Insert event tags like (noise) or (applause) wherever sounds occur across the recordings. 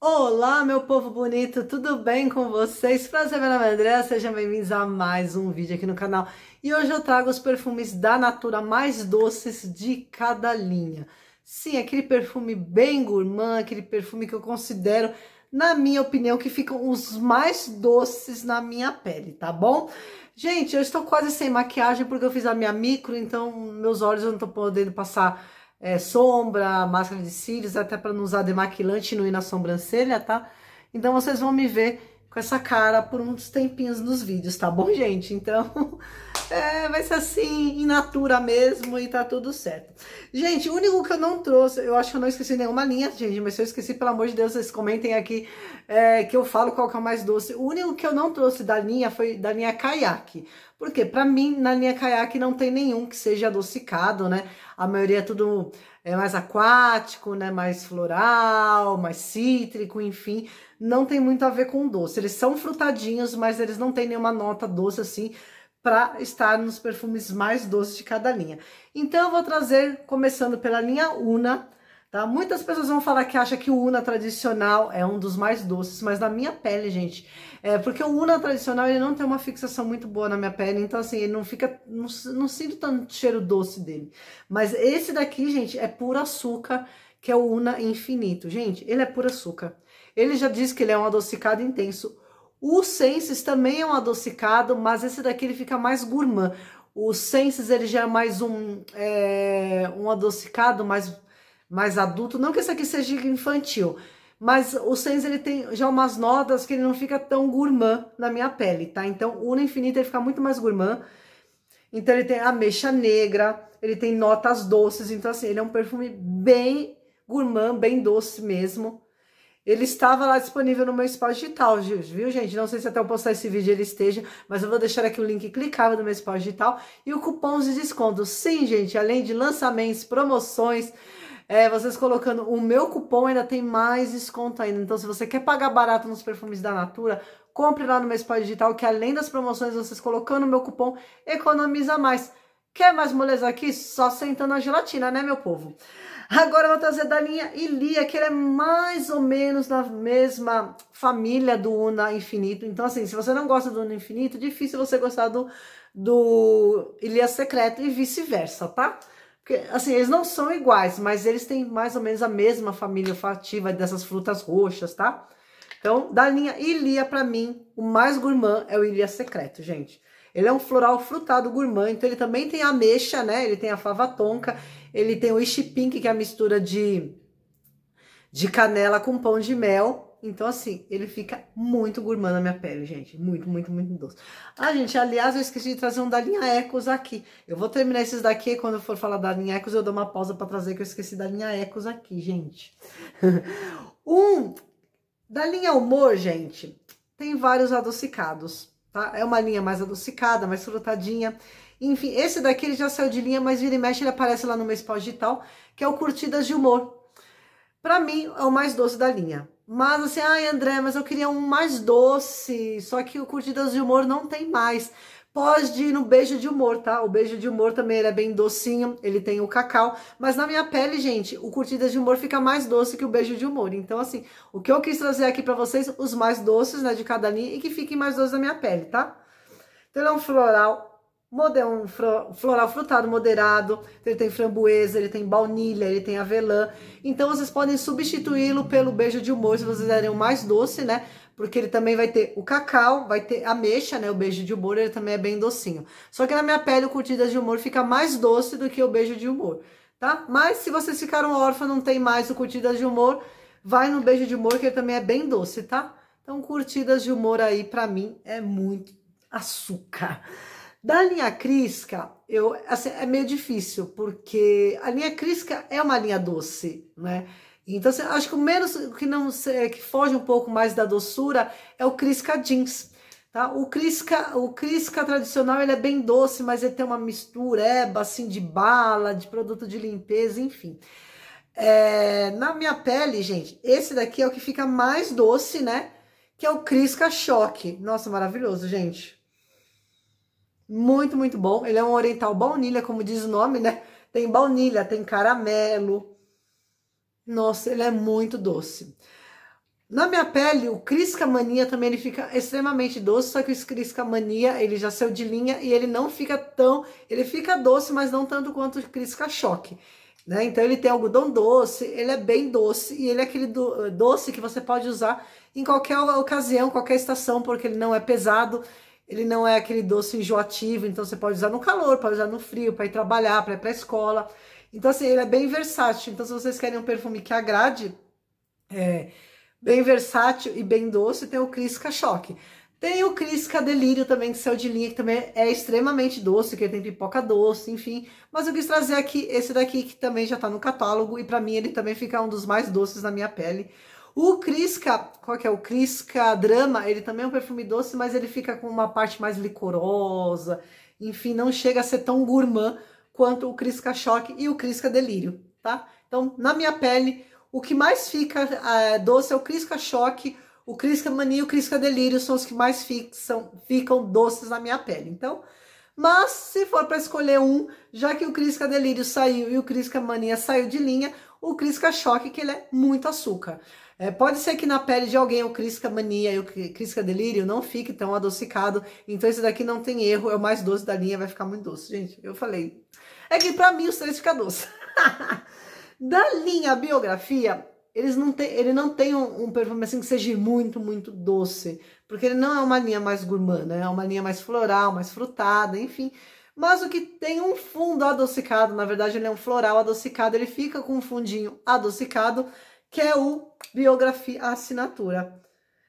Olá, meu povo bonito, tudo bem com vocês? Prazer, meu nome é André, sejam bem-vindos a mais um vídeo aqui no canal. E hoje eu trago os perfumes da Natura mais doces de cada linha. Sim, aquele perfume bem gourmand, aquele perfume que eu considero, na minha opinião, que ficam os mais doces na minha pele, tá bom? Gente, eu estou quase sem maquiagem porque eu fiz a minha micro, então meus olhos eu não estou podendo passar é, sombra, máscara de cílios, até para não usar demaquilante e não ir na sobrancelha, tá? Então vocês vão me ver com essa cara por uns tempinhos nos vídeos, tá bom, (laughs) gente? Então, é, vai ser assim, in natura mesmo e tá tudo certo. Gente, o único que eu não trouxe, eu acho que eu não esqueci nenhuma linha, gente, mas se eu esqueci, pelo amor de Deus, vocês comentem aqui é, que eu falo qual que é o mais doce. O único que eu não trouxe da linha foi da linha caiaque. Porque para mim, na linha caiaque não tem nenhum que seja adocicado, né? A maioria é tudo é mais aquático, né? Mais floral, mais cítrico, enfim não tem muito a ver com doce. Eles são frutadinhos, mas eles não têm nenhuma nota doce assim para estar nos perfumes mais doces de cada linha. Então eu vou trazer, começando pela linha Una, tá? Muitas pessoas vão falar que acha que o Una tradicional é um dos mais doces, mas na minha pele, gente, é porque o Una tradicional ele não tem uma fixação muito boa na minha pele, então assim, ele não fica, não, não sinto tanto cheiro doce dele. Mas esse daqui, gente, é puro açúcar, que é o Una Infinito. Gente, ele é puro açúcar. Ele já disse que ele é um adocicado intenso. O Senses também é um adocicado, mas esse daqui ele fica mais gourmand. O Senses ele já é mais um, é, um adocicado, mais, mais adulto. Não que esse aqui seja infantil, mas o Senses ele tem já umas notas que ele não fica tão gourmand na minha pele, tá? Então o Uno Infinito ele fica muito mais gourmand. Então ele tem ameixa negra, ele tem notas doces, então assim, ele é um perfume bem gourmand, bem doce mesmo. Ele estava lá disponível no meu espaço digital, viu, gente? Não sei se até eu postar esse vídeo ele esteja, mas eu vou deixar aqui o link clicável do meu espaço digital e o cupom de desconto. Sim, gente, além de lançamentos, promoções, é, vocês colocando o meu cupom ainda tem mais desconto ainda. Então, se você quer pagar barato nos perfumes da Natura, compre lá no meu espaço digital, que além das promoções, vocês colocando o meu cupom, economiza mais. Quer mais moleza aqui? Só sentando a gelatina, né, meu povo? Agora vou trazer da linha Ilia, que ele é mais ou menos na mesma família do Una Infinito. Então, assim, se você não gosta do Una Infinito, difícil você gostar do, do Ilia Secreto e vice-versa, tá? Porque, assim, eles não são iguais, mas eles têm mais ou menos a mesma família olfativa dessas frutas roxas, tá? Então, da linha Ilia, para mim, o mais gourmand é o Ilia Secreto, gente. Ele é um floral frutado gourmand, então ele também tem ameixa, né? Ele tem a fava tonka, ele tem o ishi pink, que é a mistura de, de canela com pão de mel. Então, assim, ele fica muito gourmand na minha pele, gente. Muito, muito, muito doce. Ah, gente, aliás, eu esqueci de trazer um da linha Ecos aqui. Eu vou terminar esses daqui e quando eu for falar da linha Ecos, eu dou uma pausa para trazer que eu esqueci da linha Ecos aqui, gente. (laughs) um da linha Humor, gente, tem vários adocicados tá? É uma linha mais adocicada, mais frutadinha. Enfim, esse daqui ele já saiu de linha, mas vira e mexe ele aparece lá no meu spot digital, que é o Curtidas de Humor. Para mim, é o mais doce da linha. Mas assim, ai André, mas eu queria um mais doce, só que o Curtidas de Humor não tem mais. Pode ir no beijo de humor, tá? O beijo de humor também é bem docinho, ele tem o cacau. Mas na minha pele, gente, o curtida de humor fica mais doce que o beijo de humor. Então, assim, o que eu quis trazer aqui para vocês, os mais doces, né, de cada linha e que fiquem mais doces na minha pele, tá? Então, ele é um floral, um floral frutado moderado. Ele tem framboesa, ele tem baunilha, ele tem avelã. Então, vocês podem substituí-lo pelo beijo de humor, se vocês quiserem o mais doce, né? porque ele também vai ter o cacau, vai ter ameixa, né? O beijo de humor, ele também é bem docinho. Só que na minha pele o curtidas de humor fica mais doce do que o beijo de humor, tá? Mas se vocês ficaram órfãos, não tem mais o curtidas de humor, vai no beijo de humor, que ele também é bem doce, tá? Então, curtidas de humor aí, para mim, é muito açúcar. Da linha Crisca, eu, assim, é meio difícil, porque a linha Crisca é uma linha doce, né? Então, assim, acho que o menos que não é, que foge um pouco mais da doçura é o Crisca Jeans. Tá? O Crisca, o Crisca tradicional ele é bem doce, mas ele tem uma mistureba assim de bala, de produto de limpeza, enfim. É, na minha pele, gente, esse daqui é o que fica mais doce, né? Que é o Crisca Choque. Nossa, maravilhoso, gente. Muito, muito bom. Ele é um oriental baunilha, como diz o nome, né? Tem baunilha, tem caramelo, nossa, ele é muito doce. Na minha pele, o Crisca Mania também ele fica extremamente doce, só que o Crisca Mania ele já saiu de linha e ele não fica tão, ele fica doce, mas não tanto quanto o Crisca Choque, né? Então ele tem algodão doce, ele é bem doce e ele é aquele do, doce que você pode usar em qualquer ocasião, qualquer estação, porque ele não é pesado, ele não é aquele doce enjoativo, então você pode usar no calor, pode usar no frio, para ir trabalhar, para ir para a escola. Então, assim, ele é bem versátil. Então, se vocês querem um perfume que agrade, é bem versátil e bem doce, tem o Crisca Choque. Tem o Crisca Delírio também, que saiu de linha, que também é extremamente doce, que tem pipoca doce, enfim. Mas eu quis trazer aqui esse daqui, que também já tá no catálogo, e para mim ele também fica um dos mais doces na minha pele. O Crisca, qual que é? O Crisca Drama, ele também é um perfume doce, mas ele fica com uma parte mais licorosa, enfim, não chega a ser tão gourmand quanto o Crisca Choque e o Crisca Delírio, tá? Então, na minha pele, o que mais fica é, doce é o Crisca Choque, o Crisca Mania e o Crisca Delírio são os que mais fixam, ficam doces na minha pele. Então, mas se for para escolher um, já que o Crisca Delírio saiu e o Crisca Mania saiu de linha, o Crisca Choque, que ele é muito açúcar. É, pode ser que na pele de alguém o Crisca Mania e o Crisca Delírio não fique tão adocicado. Então esse daqui não tem erro, é o mais doce da linha, vai ficar muito doce. Gente, eu falei. É que pra mim os três ficam doces. (laughs) da linha biografia, eles não tem, ele não tem um, um, perfume assim que seja muito, muito doce. Porque ele não é uma linha mais gourmand, né? É uma linha mais floral, mais frutada, enfim. Mas o que tem um fundo adocicado, na verdade ele é um floral adocicado, ele fica com um fundinho adocicado que é o biografia, a assinatura.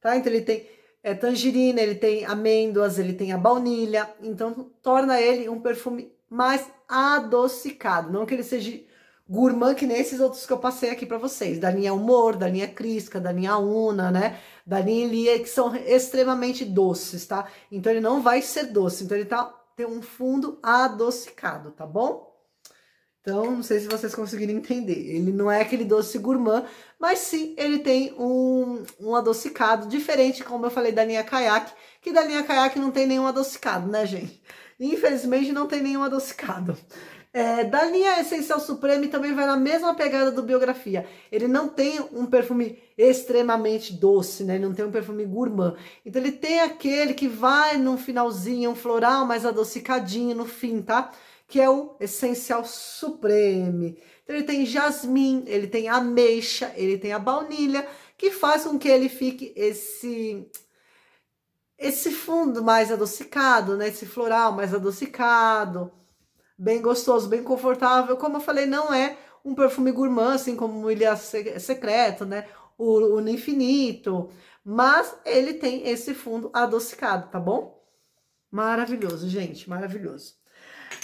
Tá? Então ele tem é, tangerina, ele tem amêndoas, ele tem a baunilha. Então torna ele um perfume mais adocicado. Não que ele seja gourmand que nem esses outros que eu passei aqui para vocês. Da linha Humor, da linha Crisca, da linha Una, né? Da linha Lia, que são extremamente doces, tá? Então ele não vai ser doce. Então ele tá, tem um fundo adocicado, tá bom? Então, não sei se vocês conseguiram entender. Ele não é aquele doce gourmand, mas sim ele tem um, um adocicado diferente, como eu falei da linha Kayak, que da linha Kayak não tem nenhum adocicado, né, gente? Infelizmente não tem nenhum adocicado. É, da linha Essencial Supreme também vai na mesma pegada do Biografia. Ele não tem um perfume extremamente doce, né? Ele não tem um perfume gourmand. Então ele tem aquele que vai num finalzinho, um floral mais adocicadinho no fim, tá? que é o essencial supreme. Então, ele tem jasmim, ele tem ameixa, ele tem a baunilha, que faz com que ele fique esse esse fundo mais adocicado, né? Esse floral mais adocicado, bem gostoso, bem confortável. Como eu falei, não é um perfume gourmand, assim como o Ilha Secreto, né? O, o Infinito. Mas ele tem esse fundo adocicado, tá bom? Maravilhoso, gente, maravilhoso.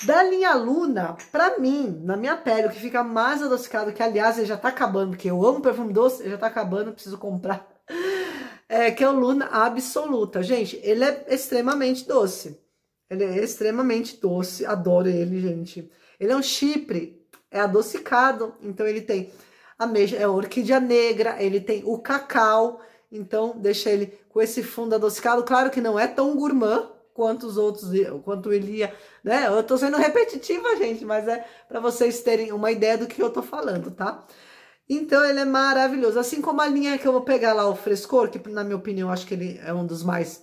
Da linha Luna, pra mim, na minha pele, o que fica mais adocicado, que aliás ele já tá acabando, porque eu amo perfume doce, ele já tá acabando, preciso comprar. (laughs) É, que é o Luna Absoluta. Gente, ele é extremamente doce. Ele é extremamente doce, adoro ele, gente. Ele é um chipre, é adocicado, então ele tem a mesma, é a orquídea negra, ele tem o cacau, então deixa ele com esse fundo adocicado. Claro que não é tão gourmand, quantos outros, quanto ia, né? Eu tô sendo repetitiva, gente, mas é para vocês terem uma ideia do que eu tô falando, tá? Então ele é maravilhoso, assim como a linha que eu vou pegar lá o frescor, que na minha opinião acho que ele é um dos mais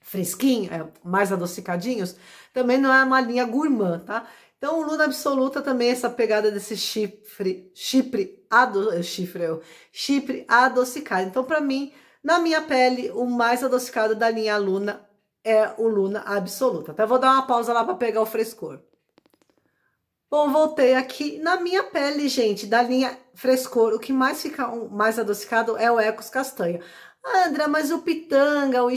fresquinhos, é, mais adocicadinhos, também não é uma linha gourmand, tá? Então, o Luna Absoluta também, é essa pegada desse chifre, chifre, ado, chifre, eu, chifre adocicado. Então, para mim, na minha pele, o mais adocicado da linha Luna é o Luna absoluta. Tá? Vou dar uma pausa lá para pegar o frescor. Bom, voltei aqui. Na minha pele, gente, da linha frescor, o que mais fica um, mais adocicado é o Ecos Castanha. Andra, mas o pitanga, o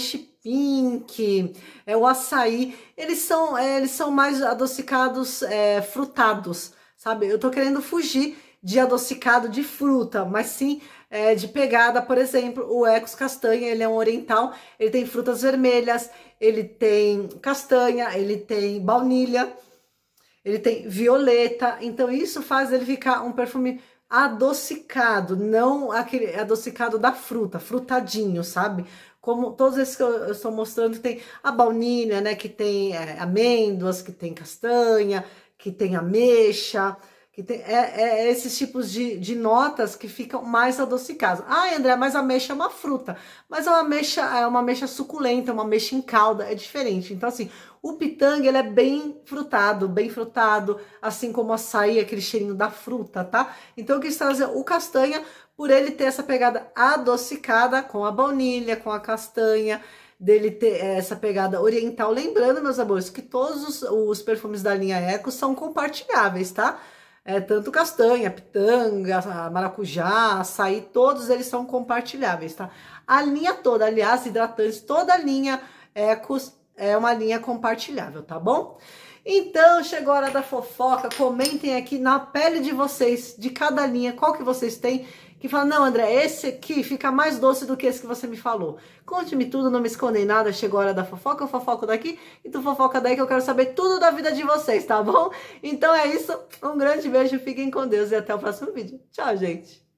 Pink, é o açaí, eles são, é, eles são mais adocicados é, frutados, sabe? Eu tô querendo fugir de adocicado de fruta, mas sim é, de pegada, por exemplo, o Ecos Castanha, ele é um oriental, ele tem frutas vermelhas, ele tem castanha, ele tem baunilha, ele tem violeta, então isso faz ele ficar um perfume adocicado, não aquele adocicado da fruta, frutadinho, sabe? Como todos esses que eu, estou mostrando, tem a baunilha, né, que tem é, amêndoas, que tem castanha, que tem ameixa, que tem, é, é, é, esses tipos de, de notas que ficam mais adocicadas. Ah, André, mas a ameixa é uma fruta. Mas é uma ameixa, é uma ameixa suculenta, uma ameixa em calda, é diferente. Então, assim, o pitanga, ele é bem frutado, bem frutado, assim como o açaí, aquele cheirinho da fruta, tá? Então, eu quis trazer o castanha por ele ter essa pegada adocicada com a baunilha, com a castanha, dele ter é, essa pegada oriental. Lembrando, meus amores, que todos os, os perfumes da linha Eco são compartilháveis, tá? é, tanto castanha, pitanga, maracujá, açaí, todos eles são compartilháveis, tá? A linha toda, aliás, hidratantes, toda a linha Ecos é, é uma linha compartilhável, tá bom? Então, chegou a hora da fofoca. Comentem aqui na pele de vocês, de cada linha, qual que vocês têm. Que fala, não, André, esse aqui fica mais doce do que esse que você me falou. Conte-me tudo, não me escondem nada. Chegou a hora da fofoca, eu fofoco daqui e tu fofoca daí, que eu quero saber tudo da vida de vocês, tá bom? Então é isso. Um grande beijo, fiquem com Deus e até o próximo vídeo. Tchau, gente.